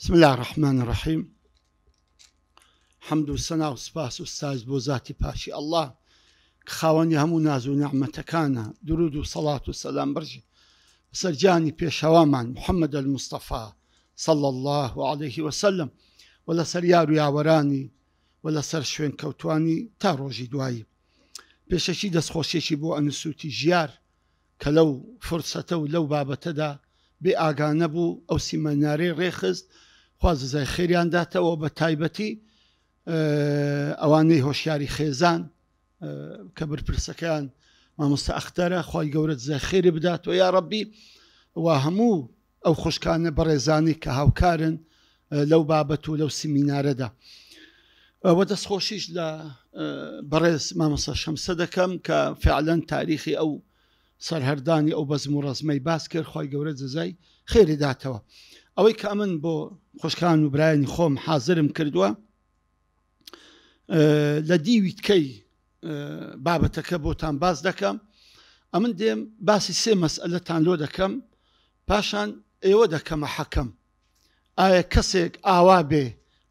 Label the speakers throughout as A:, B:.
A: بسم الله الرحمن الرحيم حمد و سنا و سپاس و ساز بۆ ذاتی پاشی الله خاوەنی هەموو ناز و نعممەتەکانە درود و سەڵات و سەدان برژی سەرجانی پێشەوامان محەممەد المستەفا صل الله و عليه وسلم و لە سەر یار و یاوەرانی و لە سەر شوێن کەوتانی تا ڕۆژی دوایی پێشەشی دەستخۆشێکی بۆ ئەنسوتی ژیار کە لەو فرسەتە و لەو بابەتەدا بێ ئاگانە بوو ئەو سیمەنارەی ڕێخست و خواززای خێریان داتەوە بە تایبەتی ئەوانەی هۆشیاری خێزان کە برپرسەکەیان مامۆستا ئەختەرە خی گەورەت زە خێری بداتەوە یا ڕەبی و هەموو ئەو خوشکانە بەڕێزانی کە هاوکارن لەو بابەت و لەو سیمینارەدا. وە دەستخۆشیش لە بەڕێز مامەسە شەمسە دەکەم کە فعلەن تاریخی ئەو سەرهردانی ئەو بەزم و ڕزمەی باس کرد خی گەورە جزای خێری داتەوە. ئەوەی کە ئەمن بۆ خۆشکان و برایانی خۆم حاضرم کردووە لە دیوی تکەی بابەتەکە بۆتان باز دەکەم ئەمن دێم باسی سێ مەسئلەتان لۆ دەکەم پاشان ئێوە دەکەمە حەکەم ئایا کەسێک ئاوا بێ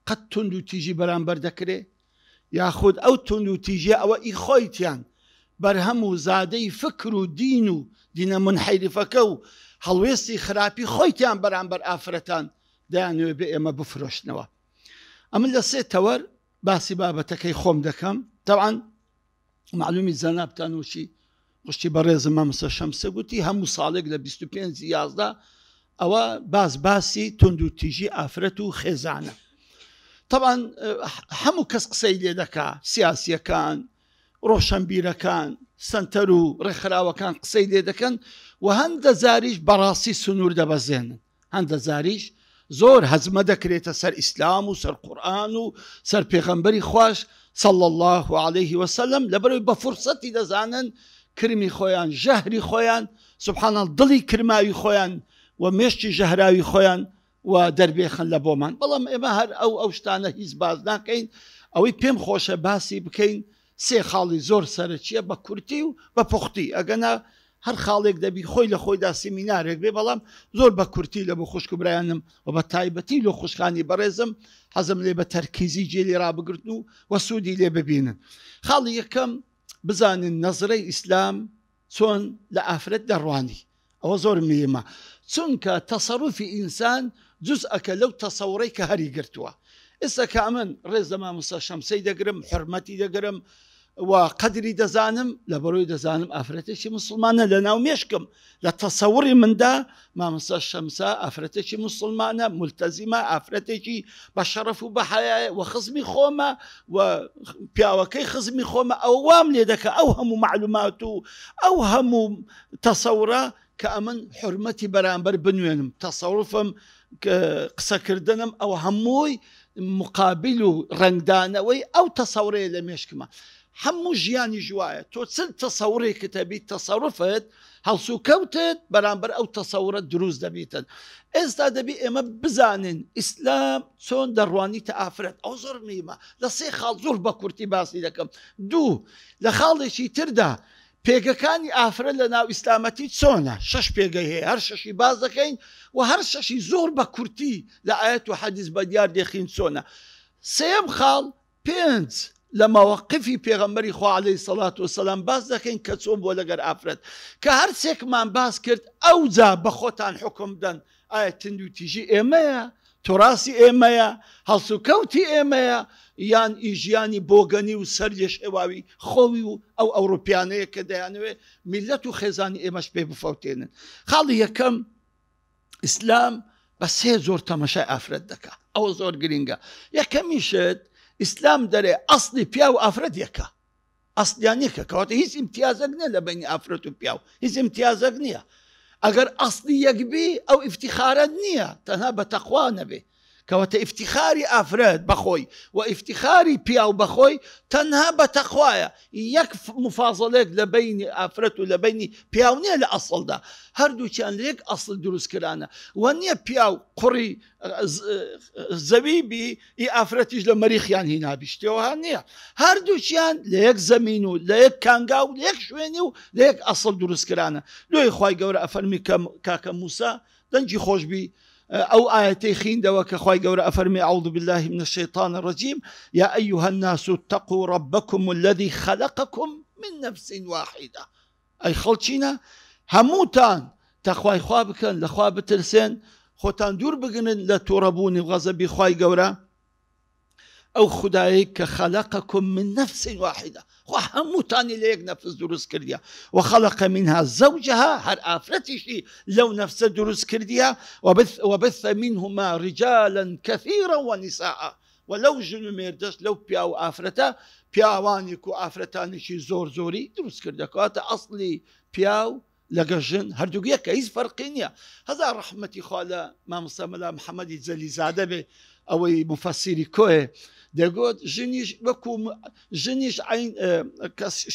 A: قەت تونند و تیژی بەرامبەر دەکرێ یاخود ئەو تونند و تیژە ئەوە ئی خۆیتیان بەرهەم و زادەی فکر و دین و دینە منحیرفەکە و هەڵوێستی خراپی خۆیتیان بەرامبەر ئافرەتان دایانوێ بێ ئێمە بفرۆشتنەوە ئەمن لە سێ تەوەەر باسی بابەتەکەی خۆم دەکەم تاوان معلومی زەنابتان وچی گشتی بەڕێزم مامسە شەمسە گوتی هەموو ساڵێک لە 25 یازدا ئەوە باز باسی تونند و تیژی ئافرەت و خێزانە تاوان هەموو کەس قسەی لێ دەکا سیاسیەکان ڕۆشنبیرەکان سنتەر و ڕێکخراوەکان قسەی دێ دەکەن و هەندە زاریش بەڕاستی سنوور دەبەزێنن هەندە زاریش زۆر هەزمە دەکرێتە سەر ئیسلام و سەر قورآن و سەر پێغەمبەری خوش صل الله عليه وسلم لە بەرەوەی بە فرسەتی دەزانن کرمی خۆیان ژەهری خۆیان سبحانە دڵی کرماوی خۆیان و مێشتی ژەهراوی خۆیان و دەربێخن لە بۆمان بەڵام ئێمە هەر ئەو ئەو شتانە هیچ باز ناکەین ئەوەی پێم خۆشە باسی بکەین سێ خاڵی زۆر سەرچیە بە کورتی و بە پختی ئەگەنا هەر خاڵێک دەبی خۆی لە خۆیدا سیمینارێک بێ بەڵام زۆر بە کورتی لە بۆ خوشک برایانم و بە تایبەتی لۆ خوشکانی بەڕێزم حەزم لێ بە تەرکیزی جێلی ڕابگرتن و وەسوودی لێ ببینن خاڵی یەکەم بزانین نەزرەی ئیسلام چۆن لە ئافرەت دەڕوانی ئەوە زۆر میێمە چونکە تەسەڕوفی ئینسان جز ئەکە لەو تەسەورەی کە هەری گرتووە إذا كامن رز ما مسا شەمسەی دەگرم حرمەتی دەگرم و قدری دەزانم لە بەرۆی دەزانم ئافرەتێکی مسلمانە لە ناو مێشکم لە تەسەوری مندا مامسا شەمسا ئافرەتێکی مسلمانە ملتەزیمە ئافرەتێکی بە شەرف و بەحایە خوما خزمی خۆمە و پیاوەکەی خزمی خۆمە ئەو وام لێ دەکە ئەو هەموو معلومات و ئەو هەموو تەسەورە کە مقابل و ڕنگدانەوەی ئەو تەسەورەیە لە مێشکمە هەموو ژیانی ژوایە تۆ چند تەسەورێکی تەبییت تەسەڕفت هەڵسو کەوتت بەرامبەر ئەو تەسەورە دروست دەبیتن ئێستا دەبی ئێمە بزانین ئیسلام چۆن دەڕوانی تە ئافرەت ئەو زۆر میمە لە سێ خاڵ زۆر بە کورتی باسی دەکەم دوو لە خاڵێکی تردا پێگەکانی ئافرە لە ناو ئیسلامەتی چۆنە شش پێگەی هەیە هەر شەشی باز دەکەین و هەر شەشی زۆر بە کورتی لە ئاەت و حەدیز بە دیار دێخین چۆنە سێم خاڵ پێنج لە ماوەقفی پێغەمبەری خوعاالی سەڵات و سەسلام باز دەکەین کە چۆن بۆ لەگەر ئافرەت کە هەرسێکمان باز کرد ئەو جا بە خۆتان حکم دەن ئایا تند و تیژی ئێمەیە تۆڕاستی ئێمەیە هەڵسوکەوتی ئێمەیە یان ئیژیانی بۆگەنی و سەرێش ئێواوی خۆوی و ئەو ئەوروپیانەیە کە دەیانوێت میلەت و خێزانی ئێمەش پێ بفەوتێنن خاڵی یەکەم ئیسلام بە سێ زۆر تەمەشای ئافرەت دەکە ئەوە زۆر گرینگە یەکەمیشت ئیسلام دەرێ ئەسلی پیا و ئافرەت یەکە ئەسلیانیکە کەواتە هیچ امتیازەک نیە لە بینی ئافرەت و پیا و هیچ امتیازەک نییە اگر ئەسلی یەک بێ ئەو ئفتیخارە نییە تەنها بە کەواتە ئفتیخاری ئافراد بەخۆی و ئفتیخاری پیا و بەخۆی تەنها بە تەخواە یەک مفاازڵێک لە بینی ئافرەت و لە بینی پیاونیە لە ئەسڵدا هەردوو چیانێک ئەسڵ دروستکرانە و نییە پیا و قڕی زەویبی ئی ئافرەتیش لە مەریخیان هی نابیشتەوە نییە هەردووچیان لە یەک زمین و لە یەک کانگا و لە یەک شوێنی و لە یەک ئەسڵ دروستکرانە لۆی خی گەورە ئەفەرمی کاکە موسا دەنجی خۆشببی او آياتي خين دوا كخواي قورا افرمي اعوذ بالله من الشيطان الرجيم يا ايها الناس اتقوا ربكم الذي خلقكم من نفس واحده اي خلچينا هموتان تخواي خوابكن لخواب ترسين خوتان دور بگنن لتوربوني غزب خواي قورا او خدايك خلقكم من نفس واحده هەمووتانی لە یەک نفس دروست کردیا و منها زوجها هر آفرتشي لو نفس دروس کردیا وبث منهما رجالا كثيرا ونساء ولو ژن و لو بياو پیا و كو پیاوانی و زور زۆر زۆری دروست کردەکەاتە ئەاصلی پیا و لەگە ژن هەردووگیە کە هیچ فەرقی نییە هەزار ڕحمەتی خوا لە مامسەمەلا محەممەدی جەلیزادە بێ دەگوت ژنیش وەکو ژنیش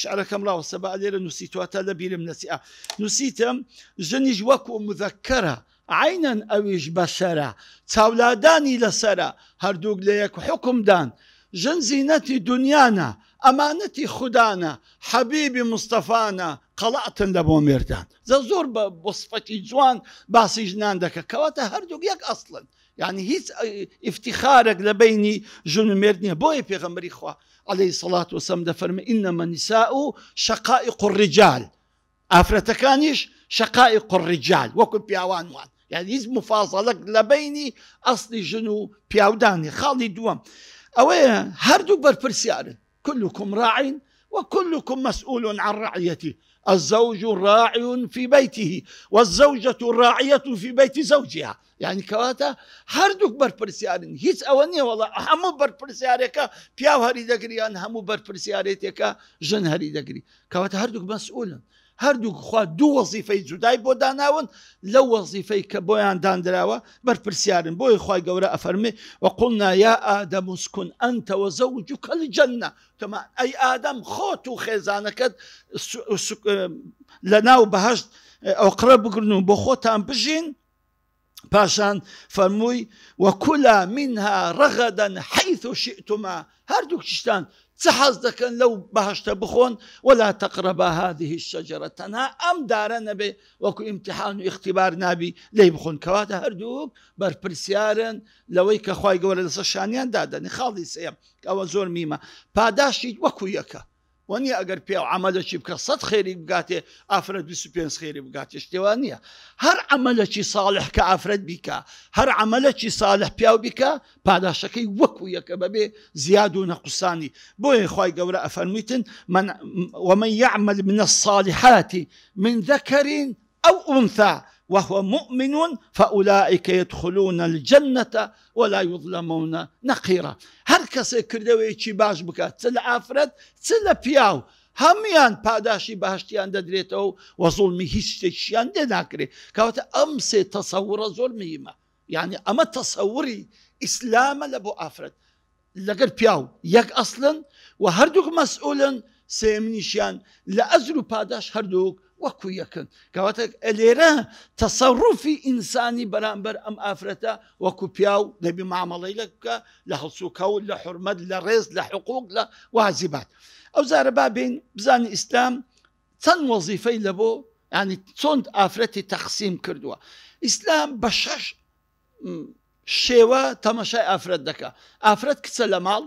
A: شعرەکەم ڕاوە سەبا لێرە نووسیتوە تا لە بیرم نسی نووسیتم ژنیش وەکو مذەکەرە عینەن ئەویش بەسەرە چاولادانی بشرة هەردووک لە یەک حکمدان ژن زینەتی دنیاە ئەمانەتی خوددانە حەبیبی مستەفانە قەڵاتن لە بۆ مێردان زە زۆر بە بۆسفەتی جوان باسی ژنان دەکە کەواتە هەردوو یەک ئەسڵن يعني هيت آه، افتخارك لبيني جون مردنيا بوي پیغمبري خوا عليه الصلاة والسلام دفرم إنما النساء شقائق الرجال ئافرەتەکانیش شقائق الرجال وكل پیاوان وان يعني هيت مفاازەڵک لبيني بینی جنو ژن و پیاودانی خاڵی دووەم ئەوەیە كلكم راع وكلكم مسؤول عن رعيته الزوج راعي في بيته والزوجة راعية في بيت زوجها یعنی يعني کەواتە هەردووک بەرپرسیارن هیچ ئەوە نیە وڵە هەموو بەرپرسیارێکە پیاو هەری دەگریان هەموو بەرپرسیارێتێکە ژن هەری دەگری کەواتە هەردووک مەسئولن خوا دوو وەزیفەی جودای بۆ داناون لەو وەزیفەی کە بۆیان دانراوە بەرپرسیارن بۆی خی گەورە و قلنا یا آدم مسکن ئەتەوە زەوج و کەل جەنە تمان ئەی ئادەم خۆت و خێزانەکەت لە ناو بەهشت ئەوقرە بگرن و بۆ خۆتان بژین پاشان فەرمووی منها رغدا حیث و هر هەردوو شتان چه دەکەن لو بهشت بخون ولا تقرب هذه الشجرة تەنها أم دارە نەبێ وكو امتحان و اختیبار نابی لی بخۆن کەواتە بر بەرپرسیارن لەوەی کە خی گەورە لسه شانیان دادەنی خاڵی سەیە ئەوە زۆر میمە پاداشی وكو یەکە اگر وەنی ئەگەر پێ و عملەکی بکە سەد خێری بگاتێ ئافرەت 25 خێری بگاتێ شتێوان نییە هەر ئەمەلەکی ساڵح کە ئافرەت بیکە هەر عملەکی ساڵح پیاو بیکە پاداشەکەی وەکو یەکە ببی زیاد و نەقسانی بۆیە خی گەورە ئەفەرمیتن ومن يعمل من الصالحات من ذكر أو أنثى وهو مؤمن فأولئك يدخلون الجنة ولا يظلمون نقيرا هر كسي كردوي چی باش بكا تل عفرت تل بياو هميان پاداشي باشتيان دەدرێتەوە وظلمي زڵمی هیچ شتێکیان دێناکرێ تصور ئەم سێ تەسەورە زۆر میمە یعنی ئەمە تەسەوری ئیسلامە لە بۆ ئافرەت لەگەر پیاو یەک ئەسلن و هەردووک پاداش وەکو یەکن کەواتە لێرە تەسەڕوفی ئینسانی بەرامبەر ئەم ئافرەتە وەکو پیاو دەبی مامەڵی لە بکە لە هەڵسوکەوت لە حرمەت لە ڕێز لە حقوق لە وازیبات ئەو زارە بابین بزانانی ئیسلام چەند وەزیفەی لە بۆ ینی چۆند ئافرەتی تەخسیم کردووە ئیسلام بە شەش شێوە تەمەشای ئافرەت دەکە ئافرەت کچە لە ماڵ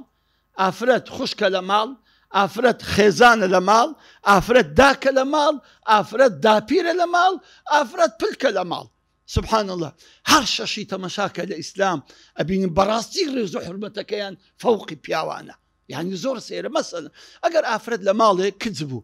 A: ئافرەت خوشکە لە ماڵ افرد خزان لمال افرد داك لمال افرد دابير لمال افرد لە لمال سبحان الله هر ششي تمشاك الاسلام ابين براستي رزو حرمتك يعني فوق بياوانا يعني زور سيره مثلا اگر افرد لمال كذبو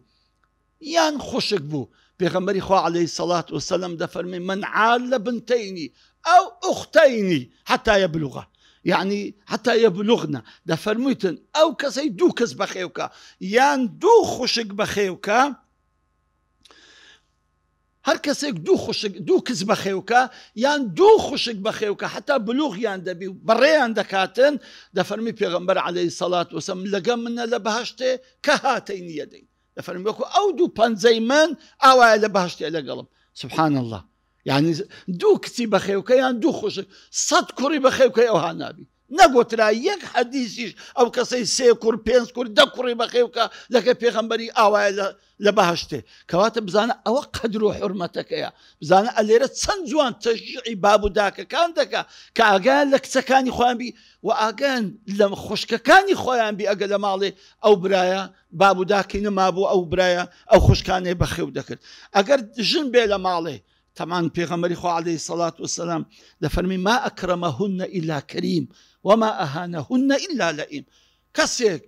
A: يعني خوشك بو یان خوشک عليه الصلاة والسلام دفر من عال بنتيني او اختيني حتى يبلغه يعني حتى يبلغنا ده فرميتن او كسي دو كس بخيوكا یان دو خوشک بخیوکا هەر کەسێک دوو خوشک دو کز بەخێوکە یان دوو خوشک بەخێوکە حتا بلوغیان دەبی و بەڕێیان دەکاتن دەفەرمی پێغمبەر عليهەی سەڵات وسم لەگە منە لە بەهشتێ کە هاتەی نیەدەین دەفەرمی وەکو ئەو دوو پەنجەی من ئاوایە لە بەهشتێ لەگەڵم سبحان الله یعنی دوو کچی بەخێوکە یان دوو خوش سەد کوڕی بەخێوکە ئەو هانابی نەگوترا یەک حەدیسیش ئەو کەسەی سێ کوور پێنج کوور دە کوڕی بەخێوکە لەکە پێخەمبەری ئاوایە لە بەهشتێ کەواتە بزانە ئەوە قەدر و حرمەتەکەیە بزانە ئەلێرە چەند جوان تەژعی باب و داکەکان دەکە کە ئاگایان لە کچەکانی خۆیانبی و ئاگەن لە خوشکەکانی خۆیان بی ئەگە لە ماڵێ ئەو برایە باب و داکەی نەمابوو ئەو برایە ئەو خوشکانەی بەخێو دەکرد ئەگەر ژن بێ لە ماڵێ طبعا پیغمبر خو علیه الصلاة والسلام ده فرمی ما اکرمهن الا کریم وما اهانهن الا لئیم کسیک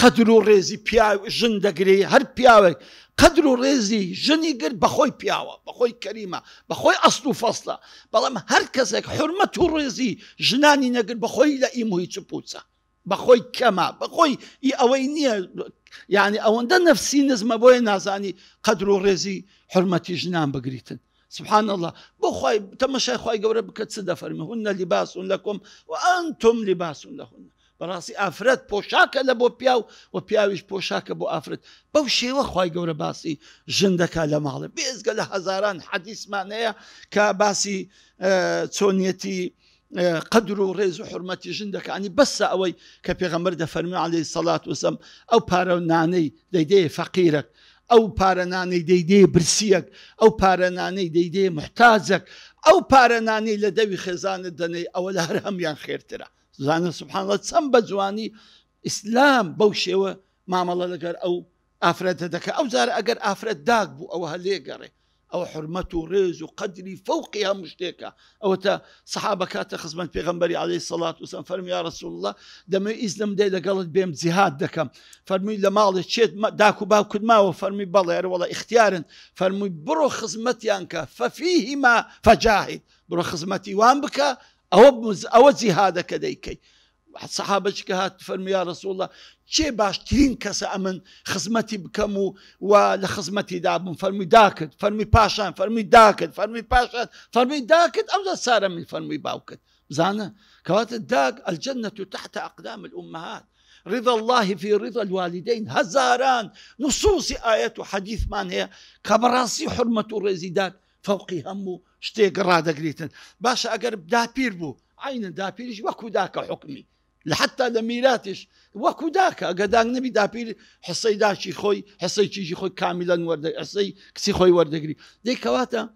A: قدر و بياو پیاو ژن دەگری هەر پیاوێک قدر و ڕێزی ژنی گر بەخۆی پیاوە بەخۆی کەریمە بەخۆی ئەست و فەسلە بەڵام هەر کەسێک حرمەت و بخوي ژنانی نەگر بەخۆی لە ئیموی چ پوچە بەخۆی کەمە بەخۆی ئی ئەوەی نییە یعنی ئەوەندە نفسی نزمە بۆیە نازانی قدر و بگریتن سبحان الله بو بخوي تمشى خوي جورا بكتصدى فرمهن لباس لكم وأنتم لباس لهن براسي أفرد بوشاكة لبو بياو وبياويش بوشاكة بو أفرد بوشي وخوي جورا باسي جندك على معلى بيزقل هزاران حديث معناه كباسي آه، تونيتي آه، قدر و ريز و حرمتي جندك يعني بس اوي كبيغمبر ده فرمي عليه الصلاة والسلام او بارو ناني دي فقيرك ئەو پارەنانەی دەیدێ برسیەک ئەو پارەنانەی دەیدێ محتازەک ئەو پارەنانەی لە دەوی خێزانە دەنێ ئەوە لە هەر هەمیان خێرترە زانە سبحانڵەت چەند بە جوانی ئیسلام بەو شێوە مامەڵە لەگەر ئەو ئافرەتە دەکە ئەو جارە ئەگەر ئافرەت داگ بوو ئەوە هەلێگەڕێ او حرمته رز وقدري فوقها مشتكة او تا صحابة كاتا خزمان بيغنبري عليه الصلاة والسلام فرمي يا رسول الله دم ازلم دي قالت بيم زهاد دكم فرمي لما علي شيت داكو باو كد ما وفرمي بلا يعني والله اختيار فرمي برو خزمتي انك ففيهما فجاهد برو خزمتي وان بك او او زهادك ديكي سەحابەچکە هات فەرمیا رسوڵە چێ باشترین کەسە ئەمن خزمەتی بکەم و و لە خزمەتی دابم فرمي داكت فرمي پاشان فرمي داكت فرمي پاشان فرمي داكت ئەمدا سارەمی فەرمی فرمي باوكت کەواتە داگ ئەلجەنەت الجنة تحت اقدام الأمهات رضا الله في رضا الوالدين هزاران نصوص آية وحديث من هي كبراسي حرمة الرزيدات فوقي همو شتيق رادا قريتن باشا أقرب دابير بو عين دابير وكو داك حكمي لحتى لميلاتش وكو داكا قدان نبي دابير حصي داشي خوي حصي تشي خوي كاملا ورد حصي كسي خوي وردقري دي كواتا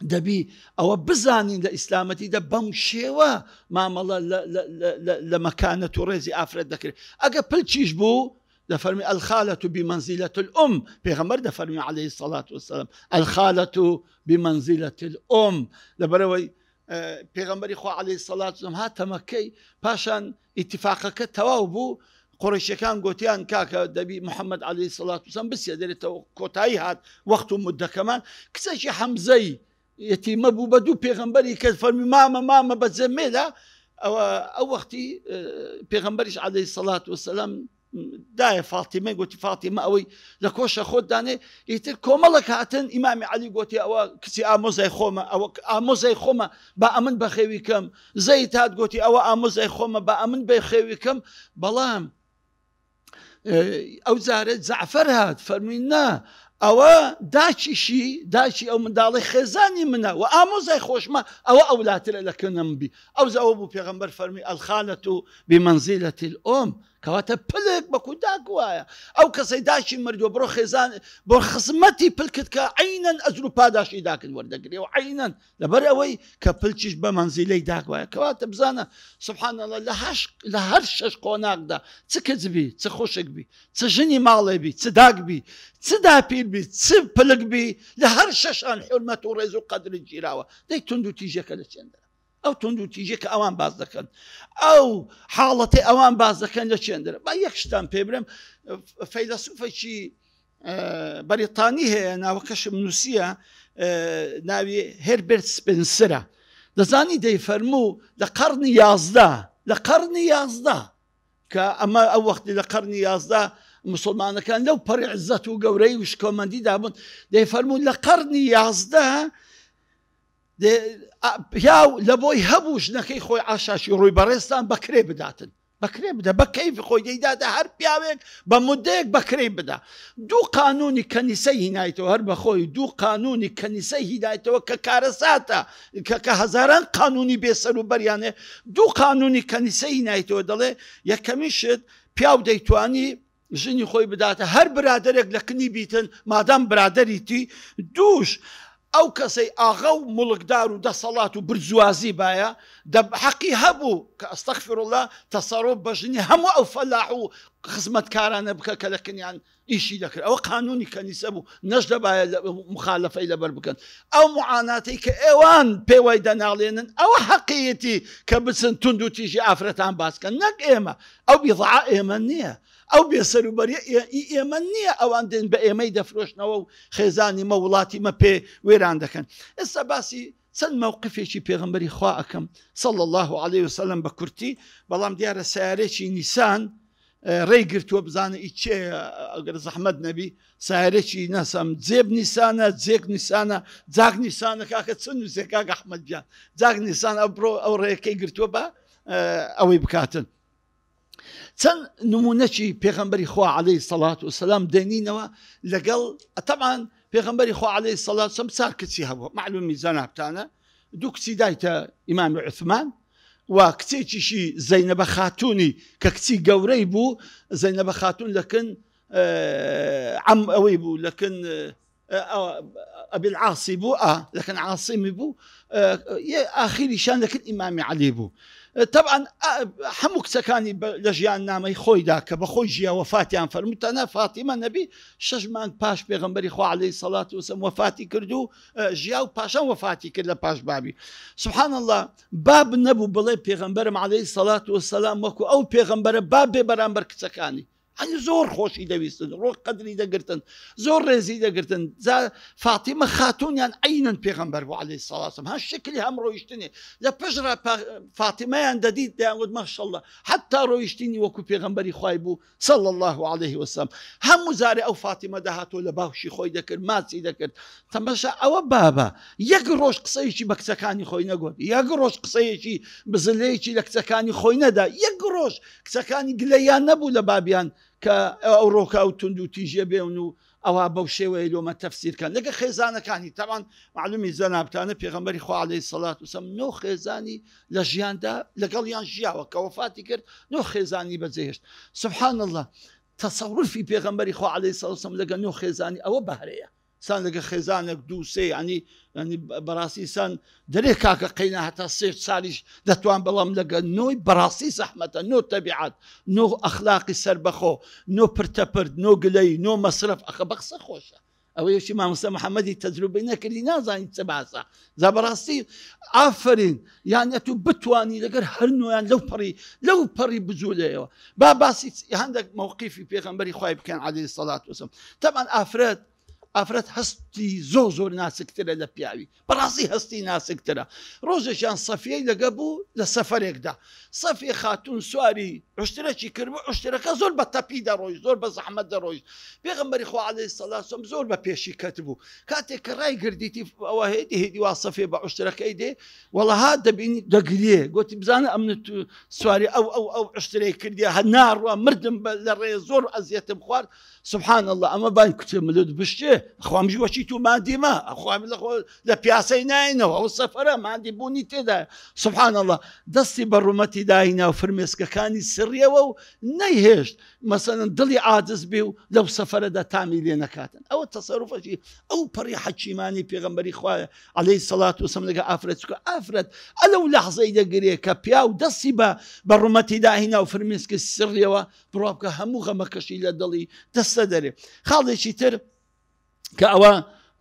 A: دبي او بزانين دا اسلامتي دا بمشي وا ما مالا لمكانة رزي افرد دكري اقا بل بو دا فرمي الخالة بمنزلة الأم بيغمر دا فرمي عليه الصلاة والسلام الخالة بمنزلة الأم لبروي آه، پێغەمبەری خۆ علی سەڵاتم هاتەمەکەی پاشان ئیتیفاقەکە تەواو بوو قڕشیەکان گوتیان کاکە دەبی محەممەد علی سەڵاتسم بسیە دێتەوە کۆتایی هات وەخت و مدەکەمان کچەکی حەمزەی یەتیمە بوو بە دوو پێغمبەری کە فەرمی مامە مامە بە جەمێدا ئەو وەختی آه، پێغمبەریش علی سەڵات وسلام دایە فاتیمە گوتی فاتیمە ئەوەی لە کۆشە خۆت دانێ ئیتر کۆمەڵک هاتن ئیمامی علی گوتی ئەوە کچی ئامۆزای خۆمە ئەوە ئامۆزای خۆمە با ئەمن بە خێوی کەم زەی تات گوتی ئەوە ئامۆزای خۆمە بە ئەمن بە خێوی کەم بەڵام ئەو جارێت زعفەر هات فەرمووی نا ئەوە داچیشی داچی ئەو منداڵی خێزانی منە و ئامۆزای خۆشمە ئەوە ئەولاترە لەکەنم بی ئەو زەوە بوو پێغمبەر فەرمی ئەلخالەت و بمەنزیلەتی ئۆم. کەواتە پلێک بەکو داک وایە ئەو کەسەی داشی مردووە بڕۆ خێزان بۆ خزمەتی پلکت کە عینەن ئەزر و پاداشی داکرد وەردەگری و عینەن لەبەر ئەوەی کە پلچش بە منزیلەی داک وایە کەواتە بزانە سبحانەڵە لە لە هەر شش قۆناکدا چ کەزبی چ خۆشکبی چ ژنی ماڵێبی چ داکبی چ داپیربی چ پلکبی لە هەر شەشان حرمەت و ڕێز و قدرری گیراوە دەی تونند و تیژەکە لە چێندە او تند و تیژێککە ئەوان باز دەکەن ئەو حاڵەتی ئەوان باز دەکەن لە چێندرە با یەکشتان پێبرم فەیلسوفێکی بەریتانی هەیە ناوەکەشم نووسە ناوی هێربرت سپنسرە دەزانی دەیفەرموو لە قەرنی یازده لە قەرنی یازدا کە ئەمە ئەو وەختی لە مسلمان یازدا مسلمانەکان لەو عزت و گەورەی وشکۆمەندی دابن دەیفەرموو لە قەرنی یازده پیاو لە بۆی هەبوو ژنەکەی خۆی ئاشاشی ڕووی بەڕێستان بەکرێ بداتن بەکرێ بدە بە کەیف خۆی دەیدادا هەر پیاوێک بە مدەیەک بەکرێ بدا دوو قانونی کەنیسەی هینایتەوە هەر بەخۆی دوو قانونی کەنیسەی هیدایتەوە کە کارەساتە کە کە هزاران قانونی بێسەر و بەریانێ دوو قانونی کەنیسەی هینایتەوە دەڵێ یەکەمیشت پیاو دەیتوانی ژنی خۆی بداتە هەر برادێک لە کنی بیتن مادام برادریتی دووش. او کەسەی اغو و مڵکدار و دەسەڵات و برجوازی باە هبو استغفر الله ئەستەخفرڵە تەسەڕۆ بەژنی او فلاحو فەلاح و خزمەتکارانە بکە کە لەکنیان ئیشی يعني دەکرد او قانونی کەنیسە بوو نەش دەبایە مخالەفەی لەبەر بکەن او معاناتی کە ئێوان پێوای دەناڵێنن او حەقیەتی کە بچن تونند و تیژی ئافرەتان ايما نەک ئێمە ئەو ئەو بێسەروبەری ئێمە نییە ئەوان دێن بە ئێمەی دەفرۆشنەوە و خێزانی مە وڵاتیمە پێ وێران دەکەن ئێستا باسی چەند مووقفێکی پێغمبەری خوا ئەەکەم سەڵ الله عليه وسلم بە کورتی بەڵام دیارە سیارێکی نیسان ڕێگرتووە بزانە ئیچێ ئەگەر زەحمد نەبی سایرێکی نەسەم جێب نیسانە جێک نیسانە جاک نیسانە کاکە چەند نووسێکا گەحمەدیان جاک نیسان ئەو بڕۆ ئەو ڕێەکەی گرتووە بە ئەوەی بکاتن چەند نمونەکی پێغمبەری خوا عليهەی سەلات و سەسلام دێنینەوە لەگەڵ طبعاان پێغمبەری خوا عليهەی سەلات سم چار کچی هەبوو معلومی زەنابتانە دوو کچی دایتە ئیمان و عثمان و کچێکیشی زەینەبە خاتونی کە کچی گەورەی بوو خاتون لەکن ئەم ئەوەی بوو لەکن ئەبی عاسی بوو ئا لەکەن عاسیمی بوو ئاخیریشان دەکرد ئیمامی علی بوو. طبعا هەموو کچەکانی لە ژیان نامەی خۆیدا کە بە خۆی ژیە وفاتیان فەرموتەنە فاتیمە نەبی شەژمان پاش پێغمبەری خوالی سەڵات وسم وفاتی کرد و ژیا و پاشان وفاتی کرد لە پاش بابی سبحان الله باب نەبوو بڵێ پێغمبەرم عليهەی سەلات وسلام وەکو ئەو پێغمبەرە با بێ بەرامبەر کچەکانی ئەن زۆر خۆشی دەویستن ڕۆک قدری دەگرتن زۆر ڕێزی دەگرتن فاتیمە خاتونیان ئەینەن پێغمبەر بۆ علی سەڵاسم هە شکلی هەم ڕۆیشتنی لە پژرا فاتیمەیان دەدیت دایانگوت مەشەله حتا ڕۆیشتنی وەکو پێغمبەری خوای بوو سەڵ الله عليه وسلم هەموو زارێ ئەو فاتیمە داهاتۆ لە باوشی خۆی دەکرد ماچی دەکرد تەمەشە ئەوە بابە یەک ڕۆژ قسەیەکی بە کچەکانی خۆی نەگوت یەک ڕۆژ قسەیەکی بزلەیەکی لە کچەکانی خۆی نەدا یەک ڕۆژ کچەکانی گلەیان نەبوو لە بابیان کە ئەو ڕۆکە و تونند و تیژە بێون و ئەوە بەو شێوەیە لۆمە تەفسیرکە لەگە خێزانەکانی تەوان معلومی زەنابتانە پێغمبەری خوالی سەلات وسم نۆ خێزانی لە ژیاندا لەگەڵ یان ژیاوە کە وفاتی کرد نۆ خێزانی بەجێهشت سبحان الله تەسەڕفی پێغمبەری خوا عليه سەسم لەگە نۆ خێزانی ئەوە بەهرەیە سان لك دو سي يعني يعني براسي سان دريك كاكا قينا حتى صيف ساليش دتوان بلام لك نو براسي زحمة نو تبعات نو أخلاقي سربخو نو برتبرد نو قلي نو مصرف أخا بخصة خوشة أو يشي ما مسلم محمد تجربة إنك اللي نازان تبعسا ذا براسي أفرين يعني تو بتواني لقر هرنو يعني لو بري لو بري بزولة بابا عندك موقفي بيغنبري خايب كان عليه الصلاة والسلام طبعا أفرد ئافرەت هەستی زۆ زۆر ناسکترە لە پیاوی بەڕاستی هەستی ناسکترە ڕۆژێکیان سەفیەی لەگە بوو لە سەفرێکدا سەفی خاتون سواری عشتێکی کردبوو عشتەکە زۆر بە تەپی دەڕۆی زۆر بە زەحمە دەڕۆی پێغمبەری خوعاالی سەلاسم زۆر بە پێشی کەت بوو کاتێک کە ڕای گردیتی ئەوە هێدی هێدی واسەفێ بە عشتەکەی دێ وەڵها دەبینی دەگرێ گوتی بزانە ئەم سواری ئەو ئەو ئەو عشتەی کردی هە ناڕوە مردم لە ڕێ زۆر ئەزیەتم خوارد سبحان الله ئەمە بان کوتێ ملود بشتێ خامژی وەچی تو مادیمە ئەخوامی لە لە پیاسی ناینەوە ئەو سەفرە مادی بوونی تێدا سبحان الله دەستی بە ڕومەتی داینە و فرمێسکەکانی سر کڕیەوە و نەیهێشت مەسەن دڵی عادز بێ و لەو سەفرەدا تامی لێ نەکاتن ئەوە تەسەرروفەشی ئەو پڕی حەچیمانی پێغمبەری خوایە عليهەی سەلات و سم لەگە ئافرەت چکە ئافرەت ئەلە و لەحزەی دەگرێ کە پیا و دەستی بە بە ڕومەتی داهینا و فرمیسکە سڕیەوە بڕابکە هەموو غەمەکەشی لە دڵی دەستە دەرێ خاڵێکی تر کە ئەوە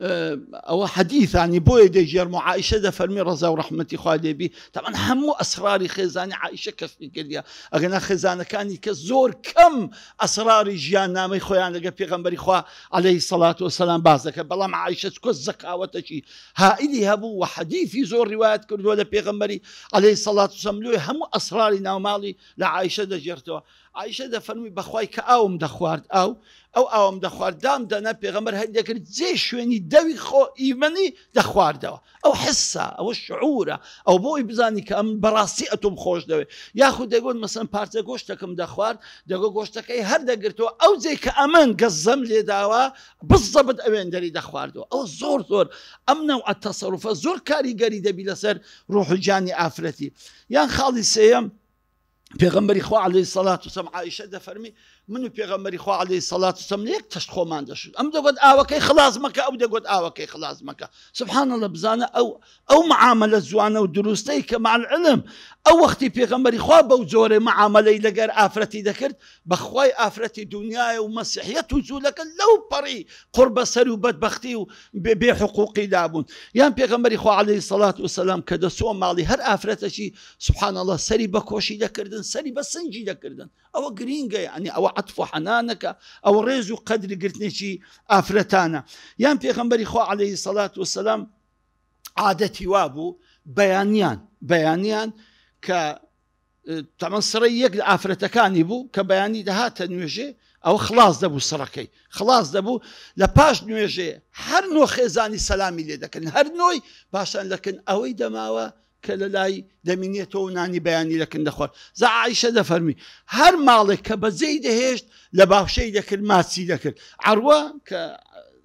A: آه، او حديث يعني بوي دي جيرمو عائشه ده فرمي رضا ورحمتي خالي بي طبعا همو اسراري خزانه عائشه كشفي قليا اغنا خزانه كاني كزور كم اسراري جيانا مي خويا لقى بيغمبري خو عليه الصلاه والسلام بازك بلا مع عائشه كو زكاوته شي هائلي هبو وحديثي زور روايات كردو بيغمبري عليه الصلاه والسلام لو همو اسراري نامالي لعائشه ده جرتو عیشە دەفەرمی بەخوای کە ئاوم دەخوارد ئەو ئەو ئاوم دەخوارد دام دەنا پێغەمەر هەندێکرد جێ شوێنی دەوی خۆ ئیمەنی دەخواردەوە ئەو حسا ئەوە شعورە ئەو بۆی بزانی کە ئەم بەڕاستی ئەتم خۆش دەوێت یاخود دەگوت مەسم پارچە گۆشتەکەم دەخوارد دەگو گۆشتەکەی هەر دەگرتەوە ئەو جێ کە ئەمەن گەزەم لێداوە بزەبت ئەوێندەری دەخواردەوە ئەو زۆر زۆر ئەم ناو ئەتەسەروفە زۆر کاریگەری دەبی لەسەر ڕۆحجانانی ئافرەتی یان خاڵی سێم پیغمبری خواه علیه صلاة و سلام عایشه ده فرمی من و پێغەمەری خوا عليه سەلات سەملێک تەشت خۆمان دەشت ئەم دەگوت ئاوەکەی خلاصمەکە ئەو دەگوت ئاوەکەی خلاصمەکە سبحانە لە بزانە ئەو ئەو معاملە جوانە و دروستەی کە معلم ئەو وەختی پێغەمەری خوا بەو جۆرە معاملەی لەگەر ئافرەتی دەکرد بەخوای ئافرەتی دنیاە و مەسیحەت و جوولەکە لەو پەڕی قربە سەر و بەدبختی و بێ حقوقی دابوون یان پێغەمەری خوا عليه سەلات و سەسلام کە دەسوە ماڵی هەر ئافرەتەشی سبحانە الله سەری بەکۆشی دەکردن سەری بە سنجی دەکردن ئەوە گرینگە ینی ئەوە عطف و حەنانەکە ئەوە ڕێز و قەدری گرتنێکی ئافرەتانە یان پێخەمبەری خوا عليهەی سەلات وسلام عادەتی وا بوو بەیانیان بەیانیان کە تەمە سڕی یەک لە ئافرەتەکانی بوو کە بەیانی دەهاتە نوێژێ ئەو خلاص دەبوو سڕەکەی خلاص دەبوو لە پاش نوێژێ هەر نۆ خێزانی سەلامی لێ دەکەن هەر نۆی پاشان دەکەن ئەوەی دەماوە کە لە لای دەمینێتەوە نانی بەیانی لەکن دەخۆر زعیشە دەفەرمی هەر ماڵێک کە بەجێی دەهێشت لە باخشەی دەکرد ماسی دەکرد عروە کە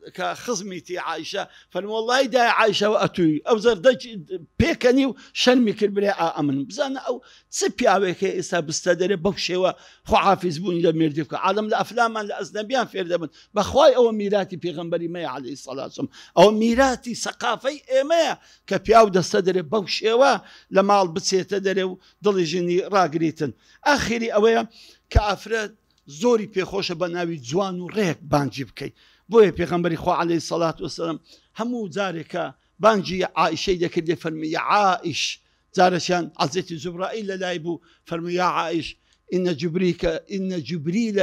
A: كخزمتي عائشة فلم والله دا عائشة وأتوي أو زردج بيكني وشن مكر بلا أمن بزان أو تسبي أبيك إسا بستدري بوشي وخو حافظ بوني لميردفك عالم الأزنبيان في فيردبن بخواي أو ميراتي في غنبري مي عليه الصلاة والسلام أو ميراتي ثقافي إيما كبياو دستدري بوشي لما البسيتدري ضل جني راقريتن آخري أويا كأفراد زۆری پێخۆشە بە ناوی جوان و ڕێک بانجی بکەیت بۆیە پێغمبەری خوا عليهەی سەلات وسلم هەموو جارێکە بانجی عیشەی دەکردێ فەرمی عائش جارەشیان عزێتی زبرائیل لە لای بوو فەرمویا عائش إن جبريك إن جبريل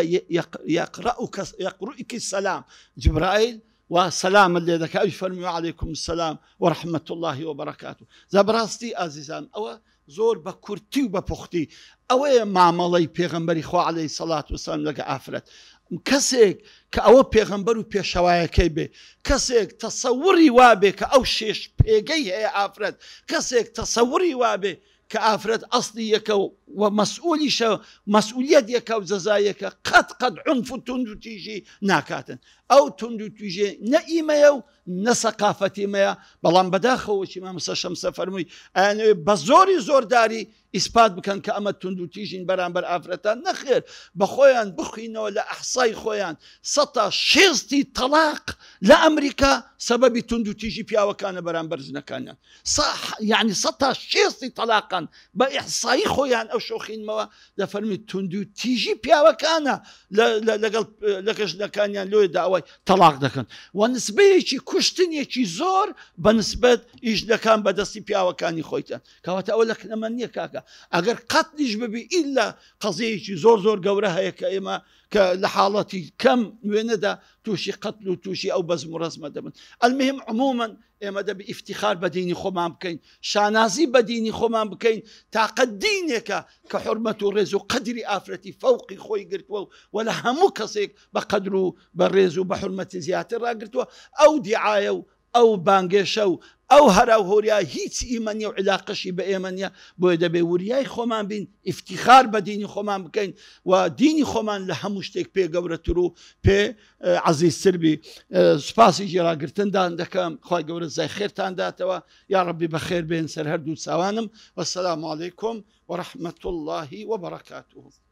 A: يقرأك يقرأك السلام جبرائيل وسلام اللي ذكر فرمي عليكم السلام ورحمة الله وبركاته زبراستي أزيزان أو زۆر بە کورتی و بە پختی ئەوەیە مامەڵی پێغمبەری خوا عليهەی سەلات وسلام لەگە ئافرەت کەسێک کە ئەوە پێغمبەر و پێشەوایەکەی بێ کەسێک تەسەوری وابێ کە ئەو شێش پێگەی هەیە ئافرەت کەسێک تەسەوری وابێ كافرد اصلي يك ومسؤول ش مسؤوليه يك وزايك قد قد عنف تندو تيجي ناكاتن او تندو تيجي نئيما يو نثقافتي ما بلان بداخو شي ما مس شمس فرمي انا بزوري زور داري اثبات بكن كام تندو تيجي بران بر افرتا نخير بخوين بخينه ولا احصاي خوين سطا شيزتي طلاق لامريكا سبب تندو تيجي بيا وكان بران برزنا كان صح يعني سطا شيزتي طلاق پیاوەکان بە ئیحسایی خۆیان ئەو شۆخینمەوە دەفەرمی تونددی و تیژی پیاوەکانە لەگەڵ لە کەشتەکانیان لۆی داوای تەلاق دەکەن و نسبەیەکی کوشتنیەکی زۆر بە نسبەت ئیشدەکان بەدەستی پیاوەکانی خۆیتان کەواتە ئەوە لە کنەمە نییە کاکە ئەگەر قەتنیش ببی ئیلا قەزەیەکی زۆر زۆر گەورە هەیە کە ئێمە کە لە حاڵەتی کەم نوێنەدا تووشی قەتل و تووشی ئەو بەزم و ڕزمە دەبن ئەلمهم عمومەن ئێمە دەبی افتخار بە دینی خۆمان بکەین شانازی بە دینی خۆمان بکەین تاقەت دینێکە کە حرمەت و ڕێز و قدری ئافرەتی فەوقی خۆی گرتووە و لە هەموو کەسێک بە قدر و بە ڕێز و بە حرمەتی زیاتر ئەو دیعاە و او بانگێشە و هر او هوریا هیچ ایمانی و علاقشی به ایمانی بۆیە به وریای خۆمان بین افتخار بە دینی خۆمان بکەین و دینی خۆمان لە هەموو شتێک پێگەورەتر و پێ زی سوپاسی جێراگرتندان دەکەم و گەورە ربی بخیر داتەوە سر بە خێر بێن سەر هەردوو علیکم و رحمت الله و برکاته